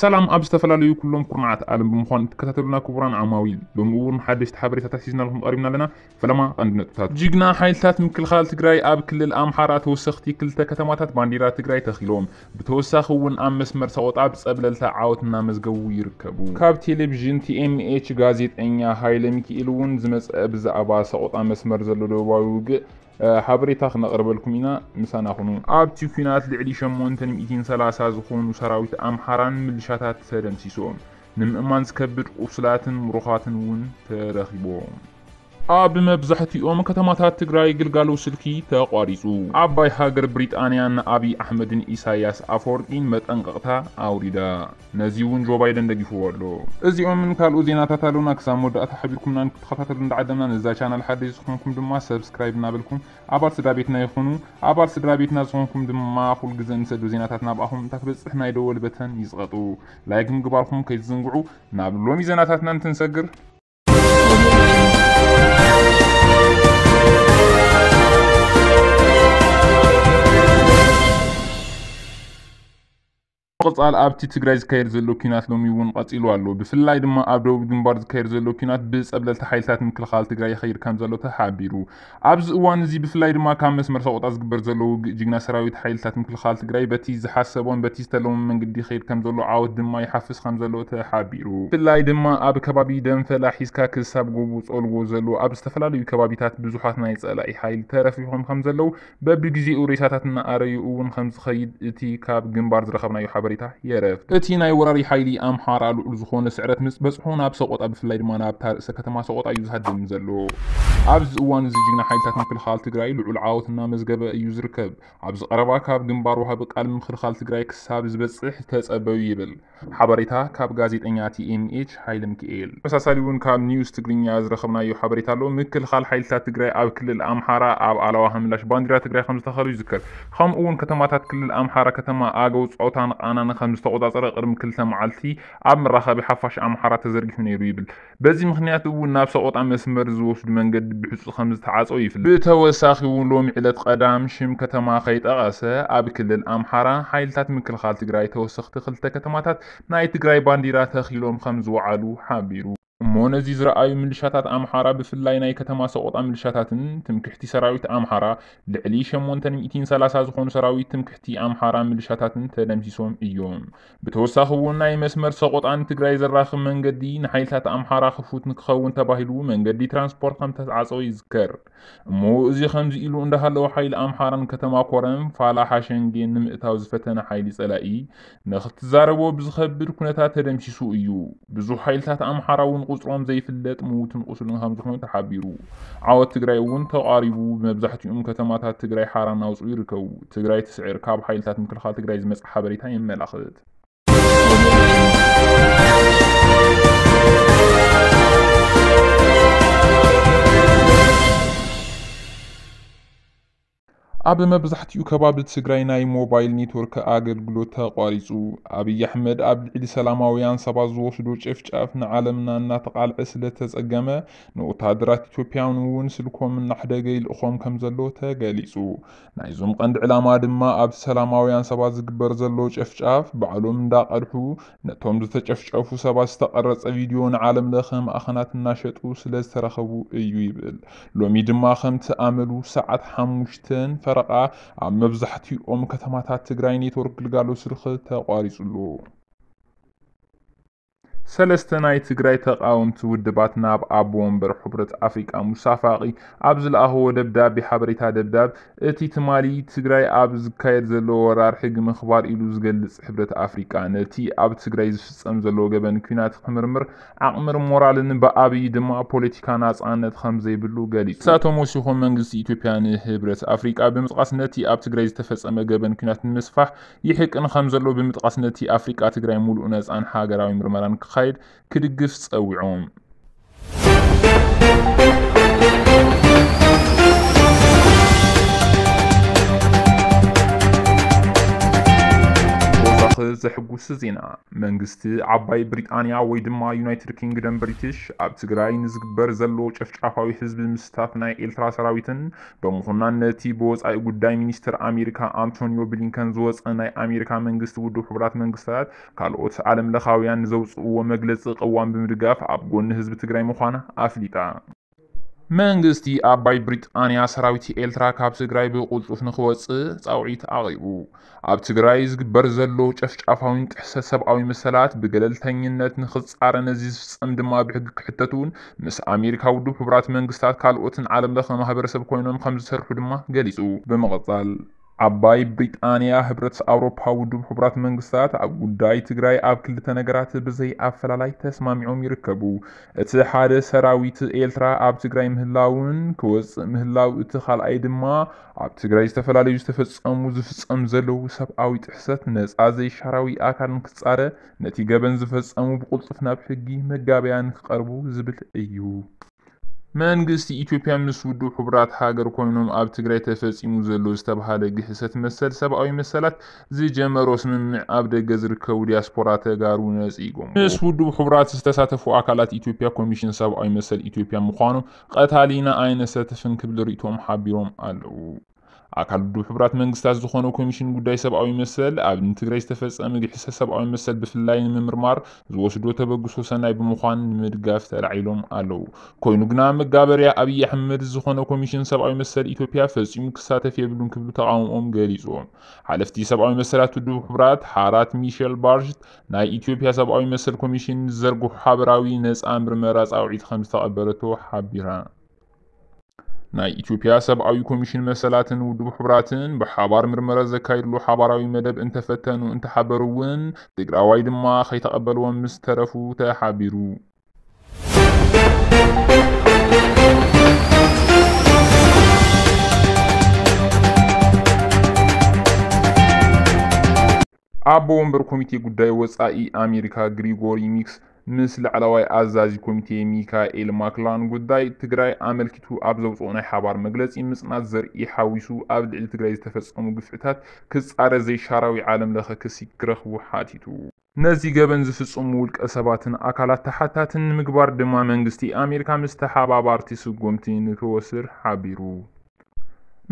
ሰላም ኣብ ዝተፈላለዩ ኩሎም ኩርናዓት ዓለም ብምኳን እትከታተሉና ክቡራን ዓማዊል ሎም እውን ሓደሽቲ ሓበሬታታት ሒዝናልኩም ቀሪብና ኣለና ፈለማ ቀንዲ ነጥብታት ጅግና ሓይልታት ምክልኻል ትግራይ ኣብ ክልል ኣምሓራ ተወሰኽቲ ክልተ ከተማታት ባንዴራ ትግራይ ተኺሎም ብተወሳኺ እውን ኣብ መስመር ሰቆጣ ብፀብለልታ ዓወት እናመዝገቡ ይርከቡ ካብ ቴሌቭዥን ቲኤምኤች ጋዜጠኛ ሃይለ ሚካኤል እውን ዝመፀአ ብዛዕባ ሰቆጣ መስመር ዘሎ ደባዊ ውግእ حابري تاخنا قرب لكم هنا مسانا خونو اب تيكونات لعلي شمون تن 230 زخون سراويت امحران ملشاتات تدمسيسوم نمأمان زكبድ ቁስላትን ምሩኻትን እውን ተረኺቦም ኣብ መብዛሕቲኦም ከተማታት ትግራይ ግልጋሎት ስልኪ ተቋሪፁ ኣባይ ሃገር ብሪጣንያን ኣብይ ኣሕመድን ኢሳያስ ኣፈወርቂን መጠንቀቕታ ኣውሪዳ ነዚ እውን ጆ ባይደን ደጊፍዎ ኣሎ እዚኦምን ካልኦት ዜናታት ኣለውና ክሳብ መወዳእታ ሓቢርኩምና ንክትኸታተሉ እንዳዓደምና ነዛ ቻናል ሓደይ ዝኾንኩም ድማ ሰብስክራይብ እናበልኩም ኣባል ስድራ ቤትና ይኹኑ ኣባል ስድራ ቤትና ዝኾንኩም ድማ ኩሉ ግዜ ንሰዱ ዜናታት ናብኣኹም እንታ ክበፅሕ ናይ ደወል በተን ይፅቐጡ ላይክ ምግባርኩም ከይትዝንግዑ ናብ ሎሚ ዜናታትና እንትንሰግር قطال آبتي تغريز كير زلو كينات لو ميوون قطيلو اللو بفلايد ما آبرو بدن بارز كير زلو كينات بس أبلال تحيلتات من كل خال تغريز خير كام زلو تحابيرو أبز اوان زي بفلايد ما كام مسمر ساقوت أزق برزلو جيغنا سراوي تحيلتات من كل خال تغريز باتي زحا سبون باتي ستلو من قدي خير كام زلو عاود دم ما يحفز خام زلو تحابيرو بفلايد ما آب كبابي دم فلاحيز كاكل ساب غوبوز أولو زلو أب استفلال يو كبابي تات بزوحات نايز ألا إي حايل تارف يحوم خام زلو ببقزي أوريساتات نا آريو أون خمز خيد إتي كاب جنبارز رخبنا ሓበሬታ የረፍ እቲ ናይ ወራሪ ሓይሊ ኣምሓራ ልዑል ዝኾነ ስዕረት ምስ በፅሖ ናብ ሰቆጣ ብፍላይ ድማ ናብታ ርእሰ ከተማ ሰቆጣ እዩ ዝሃድም ዘሎ ኣብዚ እዋን እዚ ጅግና ሓይልታት ምክልኻል ትግራይ ልዑል ዓወት እናመዝገበ እዩ ዝርከብ ኣብዚ ቀረባ ካብ ግንባር ወሃቢ ቃል ምክልኻል ትግራይ ክሳብ ዝበፅሕ ተፀበዩ ይብል ሓበሬታ ካብ ጋዜጠኛ ቲኤምኤች ሓይለ ሚክኤል ተመሳሳሊ እውን ካብ ኒውስ ትግርኛ ዝረኸብናዮ ሓበሬታ ኣሎ ምክልኻል ሓይልታት ትግራይ ኣብ ክልል ኣምሓራ ኣብ ኣለዋ ምላሽ ባንዲራ ትግራይ ከም ዝተኸሉ ይዝከር ከምኡ እውን ከተማታት ክልል ኣምሓራ ከተማ ኣገው ፆውታ ንቃና نخم الفوضى طرق رم كل سمع التي عم رخا بحفش عم حرة تزرق من يريبل بزي مخنيات أول ناس صوت عم يسمر زوش دمن قد بحس خمس تعاس ويفل بتوساخي ولوم علة قدام شم كتما خيط أغسى أب كل الأم حرة حيل تات من كل خال تجري توسخ تخلت كتما تات نايت جري بانديرات خيلهم خمس وعلو حابيرو እሞ ነዚ ዝረኣዩ ምልሻታት ኣምሓራ ብፍላይ ናይ ከተማ ሰቆጣ ምልሻታትን ትምክሕቲ ሰራዊት ኣምሓራ ልዕሊ 830 ዝኾኑ ሰራዊት ትምክሕቲ ኣምሓራ ምልሻታትን ተደምሲሶም እዮም ብተወሳኺ እውን ናይ መስመር ሰቆጣን ትግራይ ዘራኽብ መንገዲ ንሓይልታት ኣምሓራ ክፉት ንክኸውን ተባሂሉ መንገዲ ትራንስፖርት ከም ተዓፀወ ይዝከር እሞ እዚ ከምዚ ኢሉ እንዳሃለወ ሓይሊ ኣምሓራን ከተማ ኮረም ፋላ ሓሸንጌ ንምእታው ዝፈተነ ሓይሊ ፀላኢ ንክትዛረቦ ብዝከብድ ኩነታት ተደምሲሱ እዩ ብዙሕ ሓይልታት ኣምሓራ እውን قصرهم زي فلات موتن قصرهم هم زخمهم تحابيرو عاوة تقرأي ون تقاريبو بمبزحت يوم كتمات هات تقرأي حارانا وصويركو تقرأي تسعير كاب حايل تات مكل خال تقرأي زمس حابريتا يمي الأخذت ኣብ መብዛሕትኡ ከባቢ ትግራይ ናይ ሞባይል ኔትወርክ ኣገልግሎት ተቋሪፁ ኣብይ ኣሕመድ ኣብ ልዕሊ ሰላማውያን ሰባት ዝወስዶ ጭፍጫፍ ንዓለምና እናተቓልዐ ስለተፀገመ ንወታደራት ኢትዮጵያን እውን ስልኮም እናሕደገ ይልእኾም ከም ዘሎ ተገሊጹ ናይዞም ቀንዲ ዕላማ ድማ ኣብ ሰላማውያን ሰባት ዝግበር ዘሎ ጨፍጫፍ ባዕሎም እንዳቐድሑ ነቶም ዝተጨፍጨፉ ሰባት ዝተቐረፀ ቪድዮ ንዓለም ለኸ ማእኸናት እናሸጡ ስለ ዝተረኸቡ እዩ ይብል ሎሚ ድማ ከምቲ ኣመሉ ሰዓት ሓሙሽተን ፈራ ምረቓ ኣብ መብዛሕቲኦም ከተማታት ትግራይ ኔትወርክ ግልጋሎት ስልኪ ተቋሪፁሉ ሰለስተ ናይ ትግራይ ተቃወምቲ ውድባት ናብ ኣቦ ወንበር ሕብረት ኣፍሪቃ ሙሳፋቂ ኣብ ዝለኣኽዎ ደብዳቤ ሓበሬታ ደብዳብ እቲ ትማሊ ትግራይ ኣብ ዝካየድ ዘሎ ወራር ሕጊ ምኽባር ኢሉ ዝገልጽ ሕብረት ኣፍሪቃ ነቲ ኣብ ትግራይ ዝፍፀም ዘለዎ ገበን ኩናት ክምርምር ዓቕምር ሞራልን ብኣብይ ድማ ፖለቲካ ናፃነት ከም ዘይብሉ ገሊጹ ንሳቶም ወሲኾም መንግስቲ ኢትዮጵያ ንሕብረት ኣፍሪቃ ብምጥቃስ ነቲ ኣብ ትግራይ ዝተፈፀመ ገበን ኩናት ንምስፋሕ ይሕቅን ከም ዘሎ ብምጥቃስ ነቲ ኣፍሪቃ ትግራይ ሙሉእ ነፃን ሃገራዊ ምርመራን ክካ ብሓይል ክድግፍ ጸዊዖም ዘሕጉስ ዜና መንግስቲ ዓባይ ብሪጣንያ ወይ ድማ ዩናይትድ ኪንግደም ብሪትሽ ኣብ ትግራይ ንዝግበር ዘሎ ጨፍጫፋዊ ህዝቢ ምስታፍ ናይ ኤርትራ ሰራዊትን ብምኹና ነቲ ብወፃኢ ጉዳይ ሚኒስትር ኣሜሪካ ኣንቶኒዮ ብሊንከን ዝወፀ ናይ ኣሜሪካ መንግስቲ ውድብ ሕቡራት መንግስታት ካልኦት ዓለም ለኻውያን ዘውፅእዎ መግለፂ ቅዋም ብምድጋፍ ኣብ ጎኒ ህዝቢ ትግራይ ምዃና ኣፍሊጣ መንግስቲ ኣባይ ብሪጣንያ ሰራዊት ኤርትራ ካብ ትግራይ ብቁልጡፍ ንክወፅእ ፃውዒት ኣቕሪቡ ኣብ ትግራይ ዝግበር ዘሎ ጨፍጫፋዊን ጥሕሰት ሰብኣዊ መሰላት ብገለልተኝነት ንክፃረን ነዚ ዝፍፀም ድማ ብሕጊ ክሕተቱን ምስ ኣሜሪካ ውድብ ሕቡራት መንግስታት ካልኦትን ዓለም ለኸ ማሕበረሰብ ኮይኖም ከም ዝሰርሑ ድማ ገሊፁ ብምቕፃል አባይ ብሪጣንያ ህብረት አውሮፓ ውድብ ሕቡራት መንግስታት ኣብ ጉዳይ ትግራይ ኣብ ክልተ ነገራት ብዘይ ኣፈላላይ ተስማሚዖም ይርከቡ እቲ ሓደ ሰራዊት ኤርትራ ኣብ ትግራይ ምህላውን ክወፅእ ምህላው እቲ ካልኣይ ድማ ኣብ ትግራይ ዝተፈላለዩ ዝተፈፀሙ ዝፍፀም ዘለው ሰብኣዊ ጥሕሰት ነፃ ዘይሻራዊ ኣካልን ክፃረ ነቲ ገበን ዝፈፀሙ ብቁልጡፍ ናብ ሕጊ መጋበያን ክቐርቡ ዝብል እዩ መንግስቲ ኢትዮጵያ ምስ ውድብ ሕቡራት ሃገር ኮይኖም ኣብ ትግራይ ተፈፂሙ ዘሎ ዝተባሃለ ግህሰት መሰል ሰብኣዊ መሰላት ዝጀመሮ ስምምዕ ኣብ ደገ ዝርከቡ ዲያስፖራ ተጋሩ ነፂጎም ምስ ውድብ ሕቡራት ዝተሳተፉ ኣካላት ኢትዮጵያ ኮሚሽን ሰብኣዊ መሰል ኢትዮጵያ ምዃኑ ቀታሊና ኣይነሰተፍን ክብል ርእቶም ሓቢሮም ኣለዉ ኣካል ውድብ ሕቡራት መንግስታት ዝኾነ ኮሚሽን ጉዳይ ሰብኣዊ መሰል ኣብ ንትግራይ ዝተፈፀመ ግሕሰ ሰብኣዊ መሰል ብፍላይ ንምምርማር ዝወስዶ ተበግሶ ሰናይ ብምዃን ንምድጋፍ ተላዒሎም ኣለው ኮይኑ ግና መጋበርያ ኣብዪ ኣሕመድ ዝኾነ ኮሚሽን ሰብኣዊ መሰል ኢትዮጵያ ፈፂሙ ክሳተፍ የብሉን ክብሉ ተቃውሞኦም ገሊፆም ሓለፍቲ ሰብኣዊ መሰላት ውድብ ሕቡራት ሓራት ሚሸል ባርሽት ናይ ኢትዮጵያ ሰብኣዊ መሰል ኮሚሽን ዘርግሑ ሓበራዊ ነፃ ምርመራ ፃውዒት ከም ዝተቐበለቶ ሓቢራ ናይ ኢትዮጵያ ሰብኣዊ ኮሚሽን መሰላትን ውድብ ሕቡራትን ብሓባር ምርመረ ዘካይድሉ ሓባራዊ መደብ እንተፈተኑ እንተሓበሩ እውን ትግራዋይ ድማ ከይተቐበልዎም ምስ ተረፉ ተሓቢሩ ኣቦ ወንበር ኮሚቴ ጉዳይ ወፃኢ ኣሜሪካ ግሪጎሪ ሚክስ ምስ ላዕለዋይ ኣዛዚ ኮሚቴ ሚካኤል ማክላን ጉዳይ ትግራይ ኣመልኪቱ ኣብ ዘውፅኦ ናይ ሓባር መግለፂ ምፅናት ዘርኢ ሓዊሱ ኣብ ልዕሊ ትግራይ ዝተፈፀሙ ግፍዕታት ክፃረ ዘይሻራዊ ዓለም ለኸ ክሲ ክረኽቡ ሓቲቱ ነዚ ገበን ዝፍፅሙ ውልቀ ሰባትን ኣካላት ተሓታትን ንምግባር ድማ መንግስቲ ኣሜሪካ ምስ ተሓባባርቲ ስጎምቲ ንክወስድ ሓቢሩ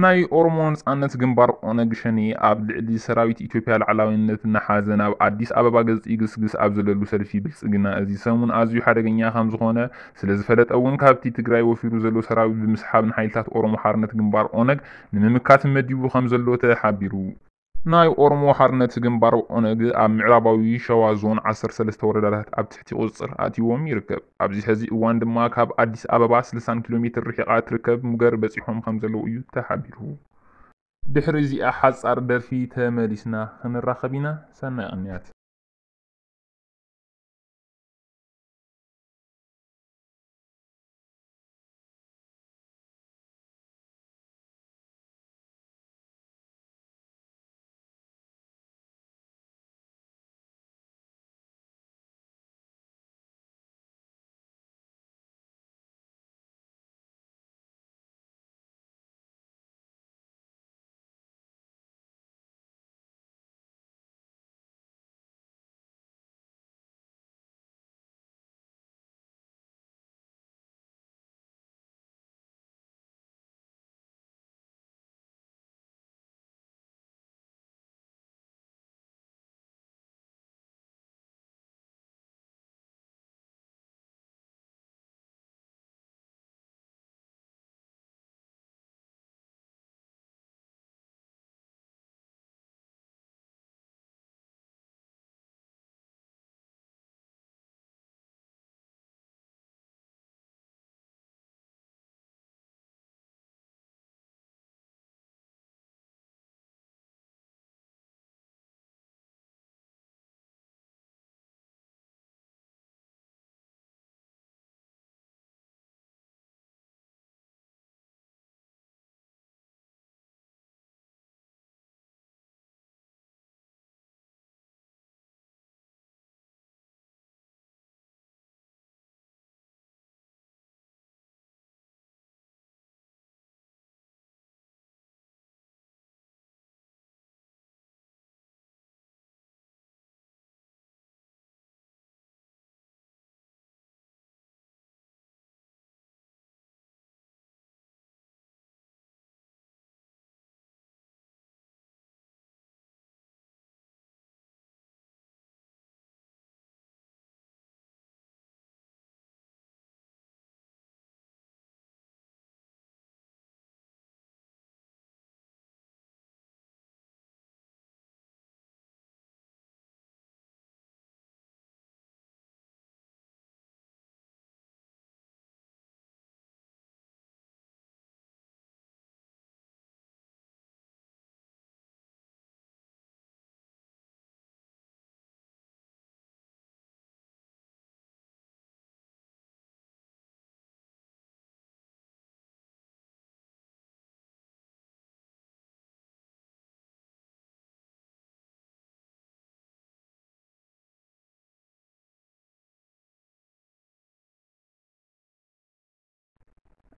ናይ ኦሮሞ ነፃነት ግንባር ኦነግ ሸኔ ኣብ ልዕሊ ሰራዊት ኢትዮጵያ ላዕላዊነት እናሓዘን ናብ ኣዲስ ኣበባ ገፂ ግስግስ ኣብ ዘለሉ ሰልፊ ብልፅግና እዚ ሰሙን ኣዝዩ ሓደገኛ ከም ዝኾነ ስለዝፈለጠ እውን ካብቲ ትግራይ ወፊሩ ዘሎ ሰራዊት ብምስሓብ ንሓይልታት ኦሮሞ ሓርነት ግንባር ኦነግ ንምምካት መዲቡ ከም ዘሎ ተሓቢሩ ናይ ኦሮሞ ሓርነት ግንባር ኦነግ ኣብ ምዕራባዊ ሸዋ ዞን 13 ወረዳታት ኣብ ትሕቲ ቁፅር ኣትዎም ይርከብ ኣብዚ ሕዚ እዋን ድማ ካብ ኣዲስ ኣበባ 60 ኪሎ ሜትር ርሒቓ ትርከብ ሙገር በፂሖም ከም ዘለዉ እዩ ተሓቢሩ ድሕሪ እዚኣ ሓፃር ደርፊ ተመሊስና ክንራኸብ ኢና ሰናይ ቅንያት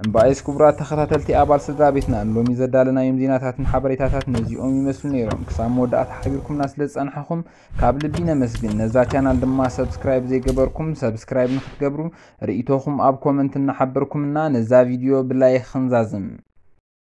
እምበኣይስ ክቡራት ተኸታተልቲ ኣባል ስድራ ቤትና ንሎሚ ዘዳለናዮም ዜናታትን ሓበሬታታት ነዚኦም ይመስሉ ነይሮም ክሳብ መወዳእታ ሓቢርኩምና ስለ ዝፀንሐኹም ካብ ልቢ ነመስግን ነዛ ቻናል ድማ ሰብስክራይብ ዘይገበርኩም ሰብስክራይብ ንክትገብሩ ርእቶኹም ኣብ ኮመንት እናሓበርኩምና ነዛ ቪድዮ ብላይክ ክንዛዝም